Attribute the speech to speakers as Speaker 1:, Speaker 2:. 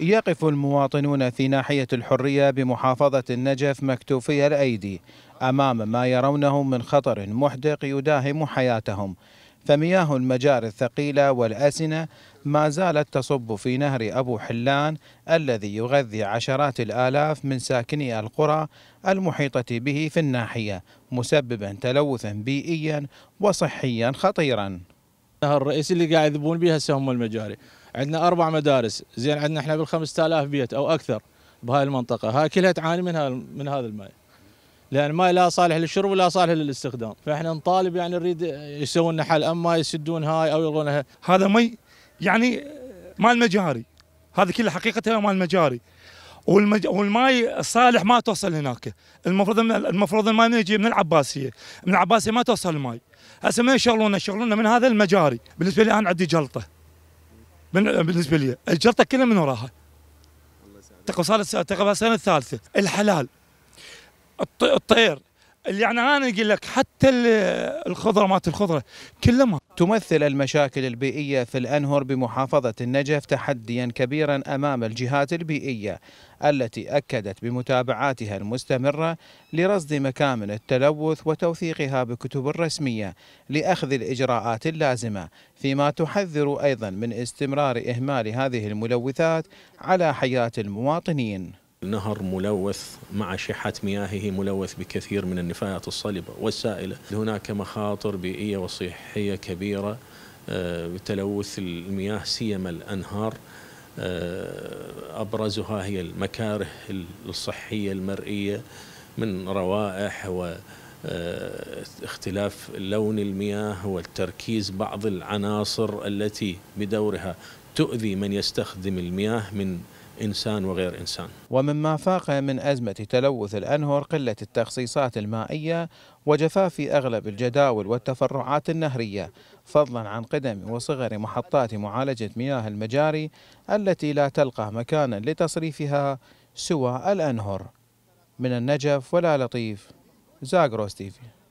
Speaker 1: يقف المواطنون في ناحية الحرية بمحافظة النجف مكتوفي الأيدي أمام ما يرونه من خطر محدق يداهم حياتهم فمياه المجاري الثقيلة والأسنة ما زالت تصب في نهر أبو حلان الذي يغذي عشرات الآلاف من ساكني القرى المحيطة به في الناحية مسببا تلوثا بيئيا وصحيا خطيرا الرئيسي اللي قاعد يذبون به هسه هم المجاري
Speaker 2: عندنا اربع مدارس زين عندنا احنا بال 5000 بيت او اكثر بهاي المنطقه هاي كلها تعاني من من هذا الماء لان الماء لا صالح للشرب ولا صالح للاستخدام فاحنا نطالب
Speaker 3: يعني نريد يسوون لنا حل اما يسدون هاي او يلغونها هذا مي يعني مال مجاري هذا كله حقيقه مال مجاري والمج... والماي الصالح ما توصل هناك المفروض من... المفروض الماي من يجي من العباسيه من العباسيه ما توصل الماي هسه من يشغلونا يشغلونا من هذا المجاري بالنسبه لي انا عندي جلطه من بالنسبه لي اجرتها كلها من وراها تقوى صارت تقريبا السنه الثالثه الحلال الطير يعني انا اقول لك حتى
Speaker 1: الخضره مالت الخضره كلها تمثل المشاكل البيئيه في الانهر بمحافظه النجف تحديا كبيرا امام الجهات البيئيه التي اكدت بمتابعاتها المستمره لرصد مكامن التلوث وتوثيقها بكتب رسميه لاخذ الاجراءات اللازمه فيما تحذر ايضا من استمرار اهمال هذه الملوثات على حياه المواطنين النهر ملوث
Speaker 4: مع شحة مياهه ملوث بكثير من النفايات الصلبة والسائلة هناك مخاطر بيئية وصحية كبيرة آه، بتلوث المياه سيما الأنهار آه، أبرزها هي المكاره الصحية المرئية من روائح و آه، اختلاف لون المياه والتركيز بعض العناصر التي بدورها
Speaker 1: تؤذي من يستخدم المياه من إنسان وغير إنسان ومما فاق من أزمة تلوث الأنهر قلة التخصيصات المائية وجفاف أغلب الجداول والتفرعات النهرية فضلا عن قدم وصغر محطات معالجة مياه المجاري التي لا تلقى مكانا لتصريفها سوى الأنهر من النجف ولا لطيف زاغروس تيفي